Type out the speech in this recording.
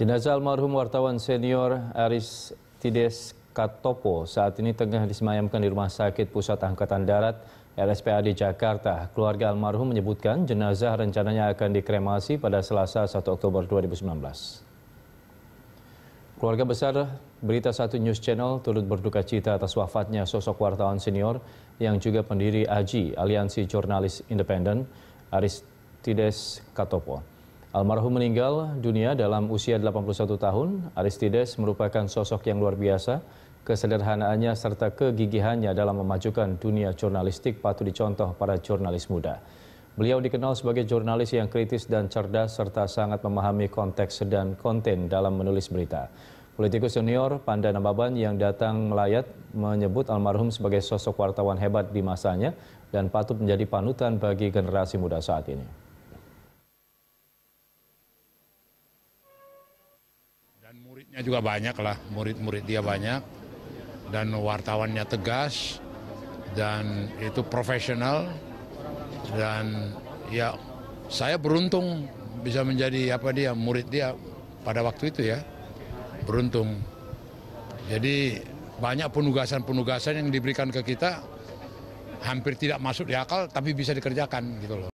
Jenazah almarhum wartawan senior Aris Tides Katopo saat ini tengah disemayamkan di Rumah Sakit Pusat Angkatan Darat RSPAD Jakarta. Keluarga almarhum menyebutkan jenazah rencananya akan dikremasi pada Selasa 1 Oktober 2019. Keluarga besar Berita Satu News Channel turut berduka cita atas wafatnya sosok wartawan senior yang juga pendiri AJI, Aliansi Jurnalis Independen, Aris Tides Katopo. Almarhum meninggal dunia dalam usia 81 tahun. Aristides merupakan sosok yang luar biasa. Kesederhanaannya serta kegigihannya dalam memajukan dunia jurnalistik patut dicontoh para jurnalis muda. Beliau dikenal sebagai jurnalis yang kritis dan cerdas serta sangat memahami konteks dan konten dalam menulis berita. Politikus senior Panda Nababan yang datang melayat menyebut almarhum sebagai sosok wartawan hebat di masanya dan patut menjadi panutan bagi generasi muda saat ini. Muridnya juga banyak lah, murid-murid dia banyak. Dan wartawannya tegas, dan itu profesional. Dan ya saya beruntung bisa menjadi apa dia, murid dia pada waktu itu ya. Beruntung. Jadi banyak penugasan-penugasan yang diberikan ke kita hampir tidak masuk di akal tapi bisa dikerjakan gitu loh.